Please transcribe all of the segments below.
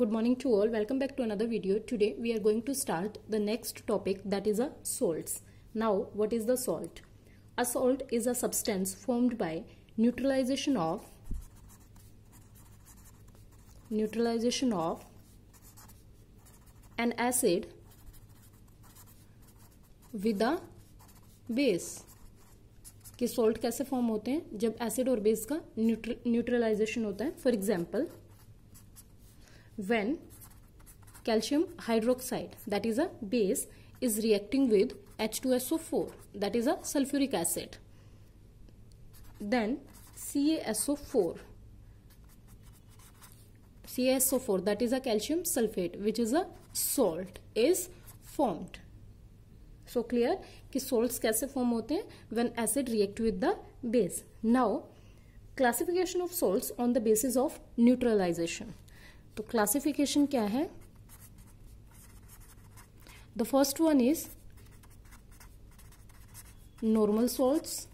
good morning to all welcome back to another video today we are going to start the next topic that is a salts now what is the salt a salt is a substance formed by neutralization of neutralization of an acid with a base कि salt कैसे form होते हैं जब acid और base का neutralization होता है for example when calcium hydroxide that is a base is reacting with H2SO4 that is a sulfuric acid then CaSO4 CaSO4 that is a calcium sulfate which is a salt is formed so clear कि salts कैसे form होते when acid react with the base now classification of salts on the basis of neutralization तो classification क्या है the first one is normal salts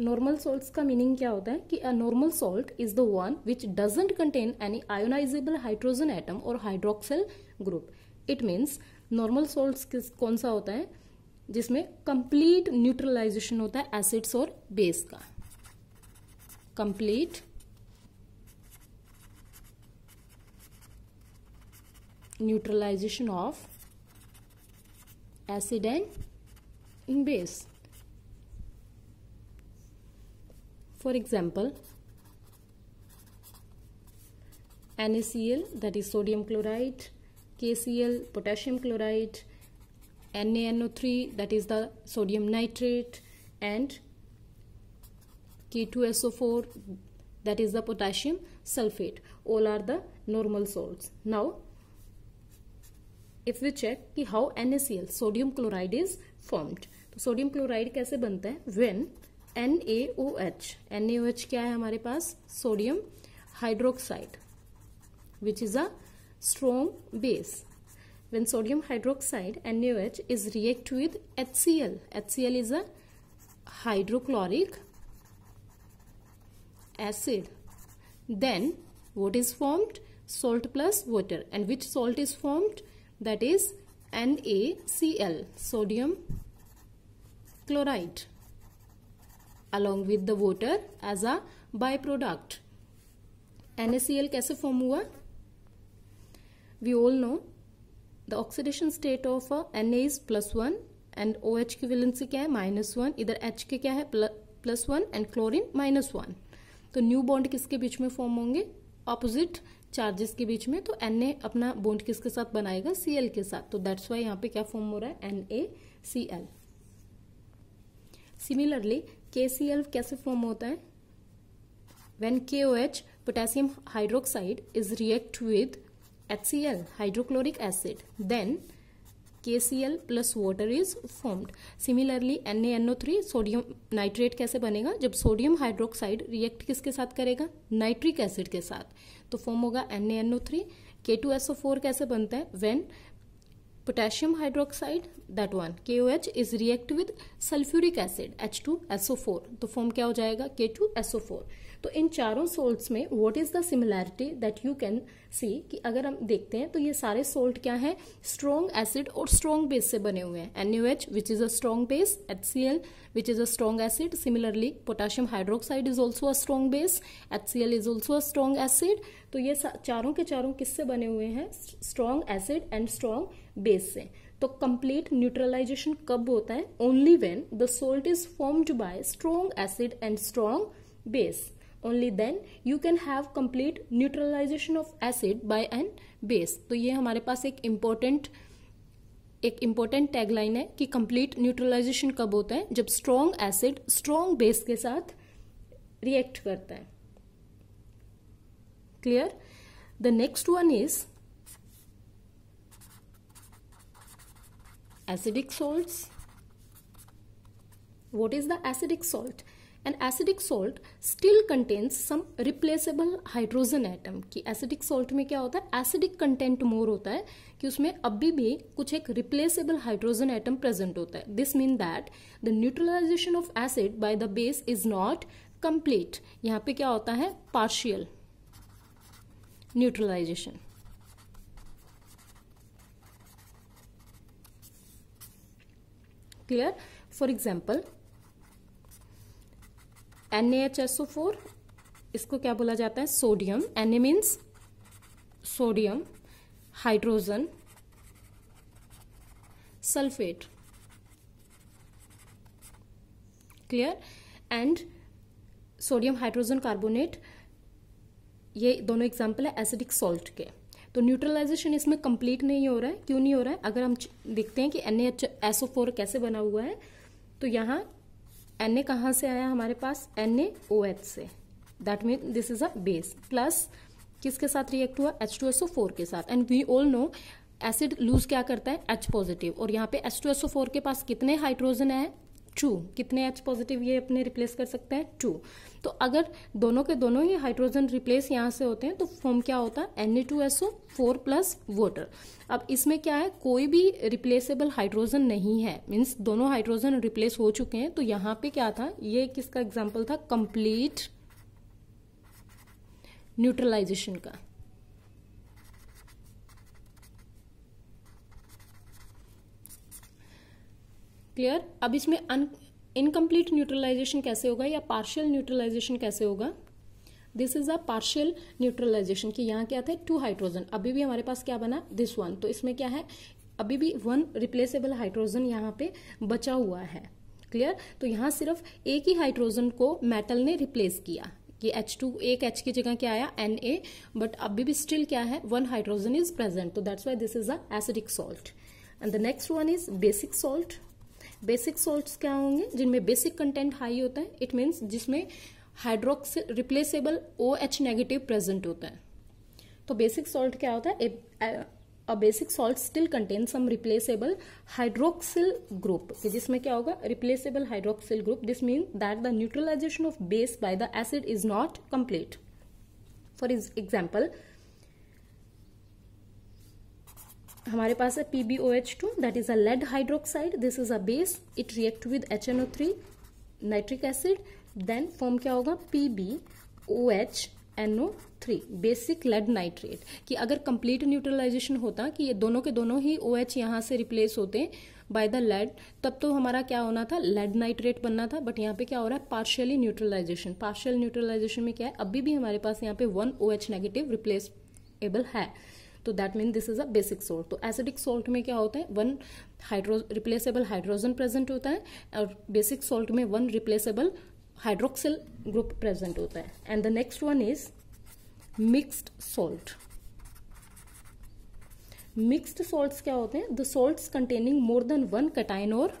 normal salts का meaning क्या होता है कि a normal salt is the one which doesn't contain any ionizable hydrogen atom और hydroxyl group it means normal salt कौन सा होता है जिसमें कंप्लीट न्यूट्रलाइजेशन होता है एसिड्स और बेस का complete neutralization of acid and base. For example, NaCl that is sodium chloride, KCl potassium chloride, NaNO3 that is the sodium nitrate and K2SO4 that is the potassium sulfate all are the normal salts. Now if we check कि how NaCl sodium chloride is formed तो sodium chloride कैसे बनता है when NaOH NaOH क्या है हमारे पास sodium hydroxide which is a strong base when sodium hydroxide NaOH is react with HCl L is a hydrochloric acid then what is formed salt plus water and which salt is formed that is NaCl, sodium chloride along with the water as a byproduct. NaCl kaise form hua We all know the oxidation state of Na is plus 1 and OH की valency क्या है minus one इधर H के क्या है plus 1 and chlorine minus 1 तो new bond किसके बीच में form होंगे opposite चार्जेस के बीच में तो एन ए अपना बोन्ड किसके साथ बनाएगा सी एल के साथ तो दैट्स वाई यहाँ पे क्या फॉर्म हो रहा है N A C L similarly K C L कैसे फॉर्म होता है when K O H potassium hydroxide is react with H C L hydrochloric acid then KCl plus water is formed. Similarly, NaNO3 sodium nitrate कैसे बनेगा जब sodium hydroxide react किसके साथ करेगा Nitric acid के साथ तो form होगा NaNO3 K2SO4 कैसे बनता है When potassium hydroxide that one KOH is react with sulfuric acid H2SO4 तो फॉर्म क्या हो जाएगा के टू फोर तो इन चारों सोल्ट में what is the similarity that you can see कि अगर हम देखते हैं तो ये सारे सोल्ट क्या है स्ट्रॉन्ग एसिड और स्ट्रॉन्ग बेस से बने हुए हैं N U H which is a strong base H C L which is a strong acid. Similarly, potassium hydroxide is also a strong base. HCl is also a strong acid. तो ये चारों के चारों किससे बने हुए हैं strong acid and strong base से तो कंप्लीट न्यूट्रलाइजेशन कब होता है only when the salt is formed by strong acid and strong base only then you can have complete neutralization of acid by an base तो ये हमारे पास एक important एक इम्पोर्टेंट टैगलाइन है कि कंप्लीट न्यूट्रलाइजेशन कब होता है जब स्ट्रॉन्ग एसिड स्ट्रॉन्ग बेस के साथ रिएक्ट करता है clear the next one is acidic salts what is the acidic salt an acidic salt still contains some replaceable hydrogen atom कि acidic salt में क्या होता है acidic content more होता है कि उसमें अभी भी कुछ एक replaceable hydrogen atom present होता है this mean that the neutralization of acid by the base is not complete यहाँ पे क्या होता है partial neutralization clear for example N इसको क्या बोला जाता है sodium N means sodium hydrogen sulphate clear and sodium hydrogen carbonate ये दोनों एग्जाम्पल है एसिडिक सॉल्ट के तो न्यूट्रलाइजेशन इसमें कंप्लीट नहीं हो रहा है क्यों नहीं हो रहा है अगर हम देखते हैं कि एन कैसे बना हुआ है तो यहाँ एन ए कहाँ से आया हमारे पास एन ए ओ एच से that mean this is a base plus किसके साथ रिएक्ट हुआ H two S O four के साथ and we all know acid lose क्या करता है एच पॉजिटिव और यहाँ पे H two S O four के पास कितने हाइड्रोजन है टू कितने एच पॉजिटिव ये अपने रिप्लेस कर सकते हैं टू तो अगर दोनों के दोनों ही हाइड्रोजन रिप्लेस यहाँ से होते हैं तो फॉर्म क्या होता है N two S O four plus water अब इसमें क्या है कोई भी रिप्लेसेबल हाइड्रोजन नहीं है मीन्स दोनों हाइड्रोजन रिप्लेस हो चुके हैं तो यहाँ पे क्या था ये किसका एग्जाम्पल था कंप्लीट न्यूट्रलाइजेशन का क्लियर अब इसमें अन इनकम्प्लीट न्यूट्रलाइजेशन कैसे होगा या पार्शियल न्यूट्रलाइजेशन कैसे होगा this is a partial neutralization कि यहाँ क्या था टू हाइड्रोजन अभी भी हमारे पास क्या बना दिस वन तो इसमें क्या है अभी भी वन रिप्लेसेबल हाइड्रोजन यहाँ पे बचा हुआ है क्लियर तो यहाँ सिर्फ एक ही हाइड्रोजन को मेटल ने रिप्लेस किया कि H2 एक H की जगह क्या आया Na बट अभी भी स्टिल क्या है वन हाइड्रोजन इज प्रेजेंट तो that's why this is a acidic salt and the next one is basic salt basic salts क्या होंगे जिनमें बेसिक कंटेंट हाई होता है इट मीन्स जिसमें हाइड्रोक्स replaceable O H negative present होता है तो बेसिक सॉल्ट क्या होता है a basic salt still contain some replaceable hydroxyl group जिसमें क्या होगा replaceable hydroxyl group this mean that the neutralization of base by the acid is not complete for example हमारे पास है P B O H two that is a lead hydroxide this is a base it react with H N O three nitric acid then form क्या होगा P B O H N O three basic lead nitrate कि अगर complete neutralisation होता कि ये दोनों के दोनों ही ओ एच यहाँ से रिप्लेस होते बाय द लेड तब तो हमारा क्या होना था लेड नाइट्रेट बनना था बट यहाँ पे क्या हो रहा है पार्शियली न्यूट्रलाइजेशन पार्शियल न्यूट्रलाइजेशन में क्या है अभी भी हमारे पास यहाँ पे one O H negative able है तो that mean this is a basic salt तो एसिडिक सोल्ट में क्या होता है one hydro replaceable hydrogen present होता है और बेसिक सोल्ट में one replaceable hydroxyl group present होता है and the next one is mixed salt mixed salt क्या होते हैं the salt containing more than one cation और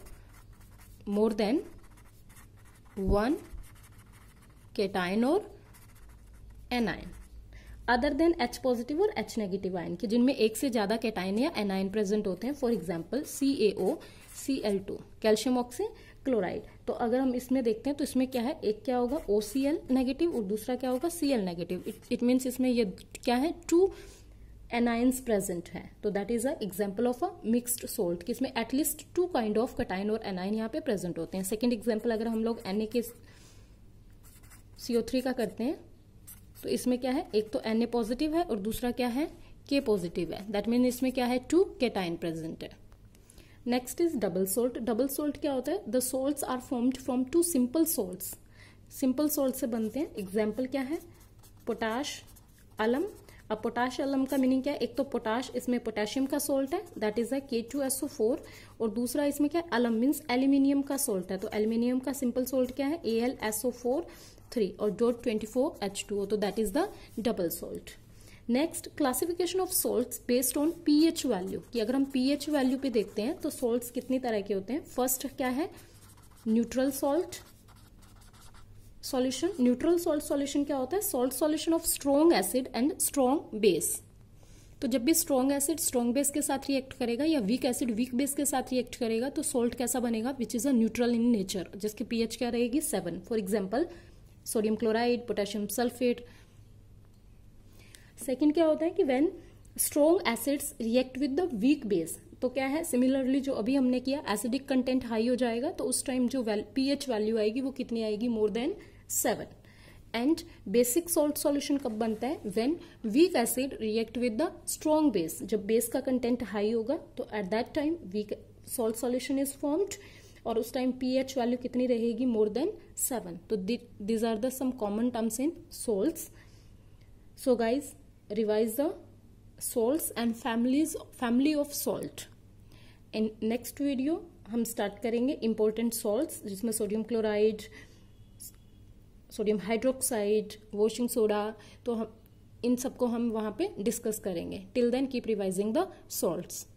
मोर देन वन केटाइन और anion other than H positive और H negative ion के जिनमें एक से ज्यादा कैटाइन या एनाइन प्रेजेंट होते हैं for example C A O C L two calcium oxychloride तो अगर हम इसमें देखते हैं तो इसमें क्या है एक क्या होगा ओ सी एल नेगेटिव और दूसरा क्या होगा C L negative it means इसमें ये क्या है टू एनाइंस प्रेजेंट है तो that is a example of a mixed salt कि इसमें at least two kind of cation और एनाइन यहाँ पे प्रेजेंट होते हैं सेकेंड एग्जाम्पल अगर हम लोग एन ए के सीओ थ्री का करते हैं तो इसमें क्या है एक तो एन ए पॉजिटिव है और दूसरा क्या है के पॉजिटिव है दैट मीन इसमें क्या है टू केटाइन प्रेजेंट है next is double salt double salt क्या होता है the salt are formed from two simple salt simple salt से बनते हैं एग्जाम्पल क्या है पोटाश अलम अब पोटाश अलम का मीनिंग क्या है एक तो पोटाश इसमें पोटेशियम का सोल्ट है दैट इज अ के टू एस ओ फोर और दूसरा इसमें क्या है अलम मीन्स एल्यूमिनियम का सोल्ट है तो एल्यूमिनियम का सिंपल सोल्ट क्या है A L S O four 3 or dot 24 H2O. तो that is the double salt next classification of salts based on pH value कि अगर हम पीएच वैल्यू पे देखते हैं तो सोल्ट्स कितनी तरह के होते हैं फर्स्ट क्या है neutral salt solution neutral salt solution क्या होता है salt solution of strong acid and strong base तो जब भी स्ट्रॉन्ग एसिड स्ट्रॉन्ग बेस के साथ रिएक्ट करेगा या वीक एसिड वीक बेस के साथ रिएक्ट करेगा तो सोल्ट कैसा बनेगा which is a neutral in nature जिसकी पीएच क्या रहेगी seven for example sodium chloride potassium sulphate second क्या होता है कि when strong acids react with the weak base तो क्या है सिमिलरली जो अभी हमने किया एसिडिक कंटेंट हाई हो जाएगा तो उस टाइम जो पी एच वैल्यू आएगी वो कितनी आएगी more than seven and basic salt solution कब बनता है when weak acid react with the strong base जब बेस का कंटेंट हाई होगा तो at that time weak salt solution is formed और उस टाइम पी एच वैल्यू कितनी रहेगी मोर देन सेवन तो these are the some common terms in salts so guys revise the salts and families family of salt in next video हम start करेंगे important salts जिसमें sodium chloride sodium hydroxide washing soda तो हम इन सबको हम वहाँ पे डिस्कस करेंगे till then keep revising the salts